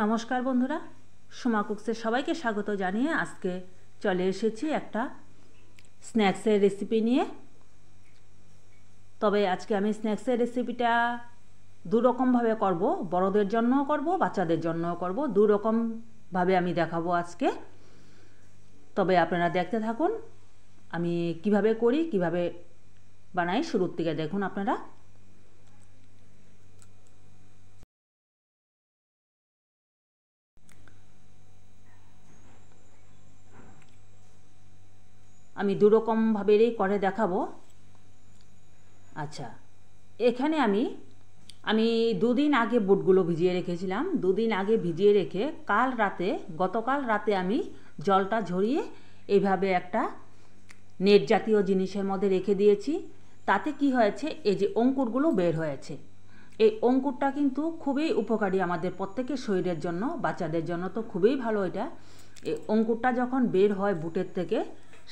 নমস্কার বন্ধুরা সোমা কুকসের সবাইকে স্বাগত জানিয়ে আজকে চলে এসেছি একটা স্ন্যাক্সের রেসিপি নিয়ে তবে আজকে আমি স্ন্যাক্সের রেসিপিটা দুরকমভাবে করব বড়দের জন্যও করব বাচ্চাদের জন্যও করব দুরকমভাবে আমি দেখাবো আজকে তবে আপনারা দেখতে থাকুন আমি কিভাবে করি কিভাবে বানাই শুরুর থেকে দেখুন আপনারা আমি দুরকমভাবেই করে দেখাবো আচ্ছা এখানে আমি আমি দুদিন আগে বুটগুলো ভিজিয়ে রেখেছিলাম দুদিন আগে ভিজিয়ে রেখে কাল রাতে গতকাল রাতে আমি জলটা ঝরিয়ে এইভাবে একটা নেট জাতীয় জিনিসের মধ্যে রেখে দিয়েছি তাতে কি হয়েছে এই যে অঙ্কুরগুলো বের হয়েছে এই অঙ্কুরটা কিন্তু খুবই উপকারী আমাদের প্রত্যেকের শরীরের জন্য বাচ্চাদের জন্য তো খুবই ভালো এটা এই অঙ্কুরটা যখন বের হয় বুটের থেকে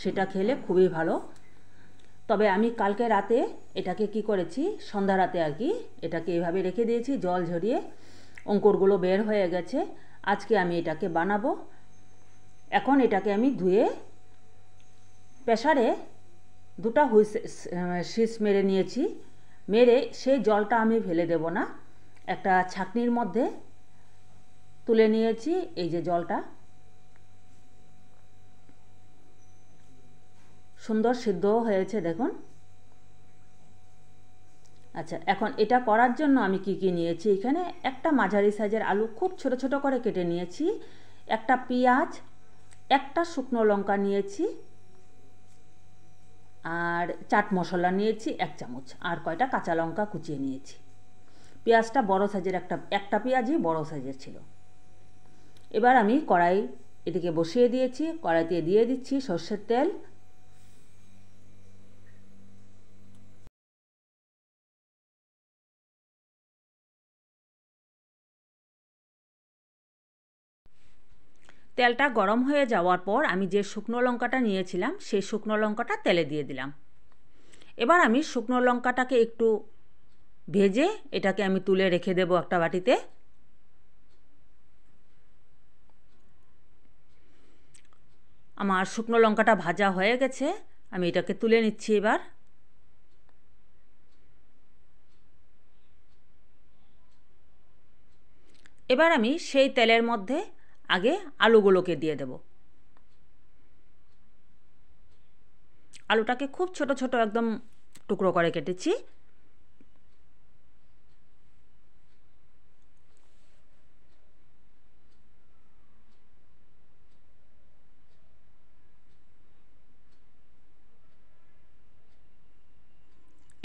সেটা খেলে খুবই ভালো তবে আমি কালকে রাতে এটাকে কি করেছি সন্ধ্যা রাতে আর কি এটাকে এভাবে রেখে দিয়েছি জল ঝরিয়ে অঙ্কুরগুলো বের হয়ে গেছে আজকে আমি এটাকে বানাবো এখন এটাকে আমি ধুয়ে প্রেশারে দুটা হুইস শীষ মেরে নিয়েছি মেরে সেই জলটা আমি ফেলে দেব না একটা ছাকনির মধ্যে তুলে নিয়েছি এই যে জলটা সুন্দর সিদ্ধ হয়েছে দেখুন আচ্ছা এখন এটা করার জন্য আমি কি কি নিয়েছি এখানে একটা মাঝারি সাইজের আলু খুব ছোট ছোট করে কেটে নিয়েছি একটা পেঁয়াজ একটা শুকনো লঙ্কা নিয়েছি আর চাট মশলা নিয়েছি এক চামচ আর কয়টা কাঁচা লঙ্কা কুচিয়ে নিয়েছি পেঁয়াজটা বড় সাইজের একটা একটা পেঁয়াজই বড় সাইজের ছিল এবার আমি কড়াই এটিকে বসিয়ে দিয়েছি কড়াইতে দিয়ে দিচ্ছি সর্ষের তেল তেলটা গরম হয়ে যাওয়ার পর আমি যে শুকনো লঙ্কাটা নিয়েছিলাম সেই শুকনো লঙ্কাটা তেলে দিয়ে দিলাম এবার আমি শুকনো লঙ্কাটাকে একটু ভেজে এটাকে আমি তুলে রেখে দেব একটা বাটিতে আমার শুকনো লঙ্কাটা ভাজা হয়ে গেছে আমি এটাকে তুলে নিচ্ছি এবার এবার আমি সেই তেলের মধ্যে আগে আলুগুলোকে দিয়ে দেব আলুটাকে খুব ছোট ছোট একদম টুকরো করে কেটেছি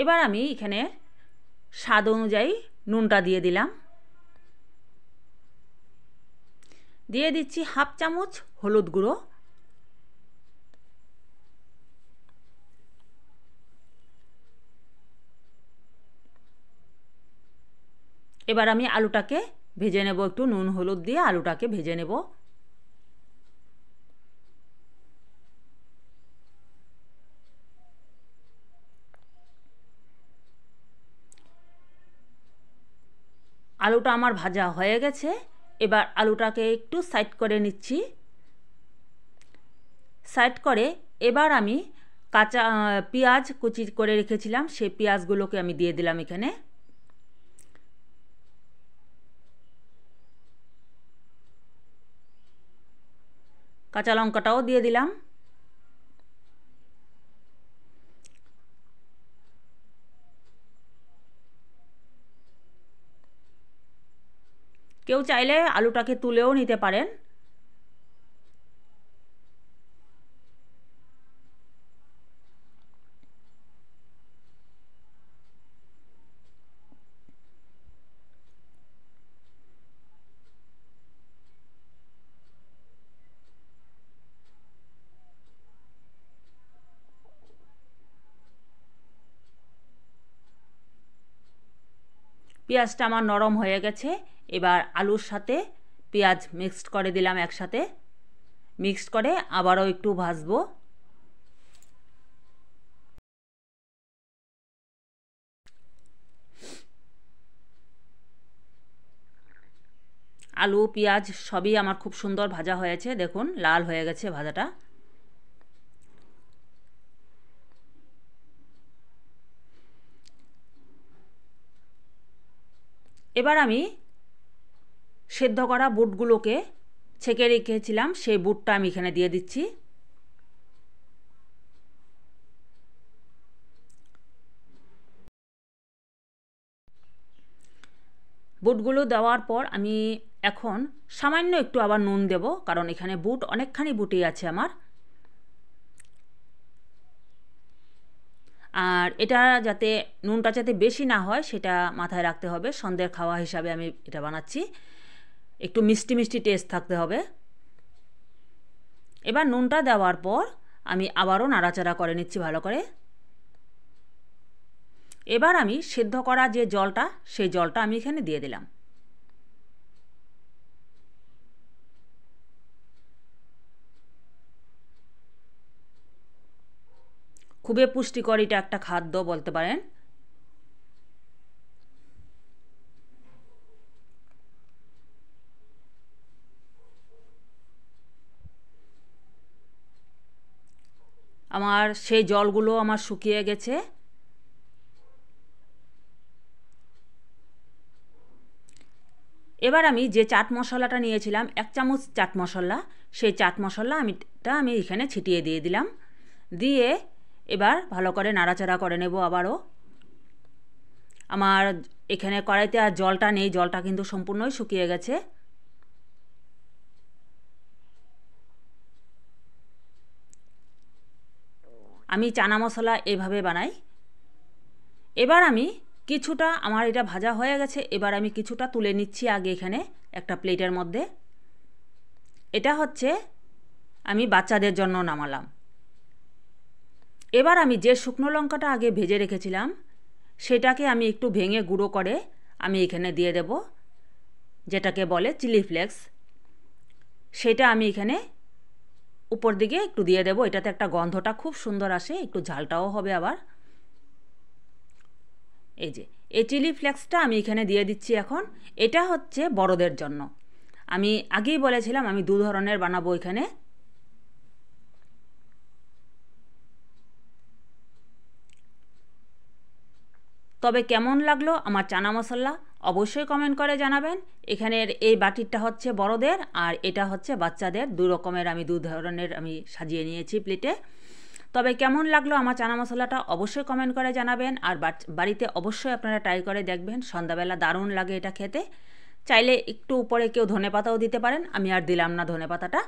এবার আমি এখানে স্বাদ অনুযায়ী নুনটা দিয়ে দিলাম দিয়ে দিচ্ছি হাফ চামচ হলুদ গুঁড়ো এবার আমি আলুটাকে ভেজে নেব একটু নুন হলুদ দিয়ে আলুটাকে ভেজে নেব আলুটা আমার ভাজা হয়ে গেছে এবার আলুটাকে একটু সাইড করে নিচ্ছি সাইড করে এবার আমি কাঁচা পেঁয়াজ কুচি করে রেখেছিলাম সেই পেঁয়াজগুলোকে আমি দিয়ে দিলাম এখানে কাঁচা লঙ্কাটাও দিয়ে দিলাম কেউ চাইলে আলুটাকে তুলেও নিতে পারেন পেঁয়াজটা আমার নরম হয়ে গেছে এবার আলুর সাথে পেঁয়াজ মিক্সড করে দিলাম একসাথে মিক্সড করে আবারও একটু ভাজবো আলু পেঁয়াজ সবই আমার খুব সুন্দর ভাজা হয়েছে দেখুন লাল হয়ে গেছে ভাজাটা এবার আমি সেদ্ধ করা বুটগুলোকে ছেঁকে রেখেছিলাম সেই বুটটা আমি এখানে দিয়ে দিচ্ছি বুটগুলো দেওয়ার পর আমি এখন সামান্য একটু আবার নুন দেব কারণ এখানে বুট অনেকখানি বুটই আছে আমার আর এটা যাতে নুনটা যাতে বেশি না হয় সেটা মাথায় রাখতে হবে সন্ধ্যের খাওয়া হিসাবে আমি এটা বানাচ্ছি একটু মিষ্টি মিষ্টি টেস্ট থাকতে হবে এবার নুনটা দেওয়ার পর আমি আবারও নাড়াচাড়া করে নিচ্ছি ভালো করে এবার আমি সেদ্ধ করা যে জলটা সেই জলটা আমি এখানে দিয়ে দিলাম খুবই পুষ্টিকর এটা একটা খাদ্য বলতে পারেন আমার সেই জলগুলো আমার শুকিয়ে গেছে এবার আমি যে চাট মশলাটা নিয়েছিলাম এক চামচ চাট মশলা সেই চাট মশলা আমিটা আমি এখানে ছিটিয়ে দিয়ে দিলাম দিয়ে এবার ভালো করে নাড়াচাড়া করে নেব আবারও আমার এখানে কড়াইতে আর জলটা নেই জলটা কিন্তু সম্পূর্ণই শুকিয়ে গেছে আমি চানা মশলা এভাবে বানাই এবার আমি কিছুটা আমার এটা ভাজা হয়ে গেছে এবার আমি কিছুটা তুলে নিচ্ছি আগে এখানে একটা প্লেটের মধ্যে এটা হচ্ছে আমি বাচ্চাদের জন্য নামালাম এবার আমি যে শুকনো লঙ্কাটা আগে ভেজে রেখেছিলাম সেটাকে আমি একটু ভেঙে গুঁড়ো করে আমি এখানে দিয়ে দেব যেটাকে বলে চিলি ফ্লেক্স সেটা আমি এখানে উপর দিকে একটু দিয়ে দেবো এটাতে একটা গন্ধটা খুব সুন্দর আসে একটু ঝালটাও হবে আবার এই যে এই চিলি ফ্লেক্সটা আমি এখানে দিয়ে দিচ্ছি এখন এটা হচ্ছে বড়দের জন্য আমি আগেই বলেছিলাম আমি দু ধরনের বানাবো এখানে তবে কেমন লাগলো আমার চানা মশলা অবশ্যই কমেন্ট করে জানাবেন এখানের এই বাটিরটা হচ্ছে বড়দের আর এটা হচ্ছে বাচ্চাদের দু রকমের আমি দু ধরনের আমি সাজিয়ে নিয়েছি প্লেটে তবে কেমন লাগলো আমার চানা মশলাটা অবশ্যই কমেন্ট করে জানাবেন আর বাড়িতে অবশ্যই আপনারা ট্রাই করে দেখবেন সন্ধ্যাবেলা দারুণ লাগে এটা খেতে চাইলে একটু উপরে কেউ ধনে পাতাও দিতে পারেন আমি আর দিলাম না ধনে পাতাটা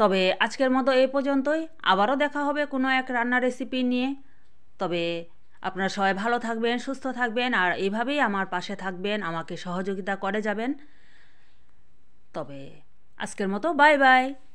তবে আজকের মতো এই পর্যন্তই আবারও দেখা হবে কোনো এক রান্না রেসিপি নিয়ে তবে আপনারা সবাই ভালো থাকবেন সুস্থ থাকবেন আর এভাবেই আমার পাশে থাকবেন আমাকে সহযোগিতা করে যাবেন তবে আজকের মতো বাই বাই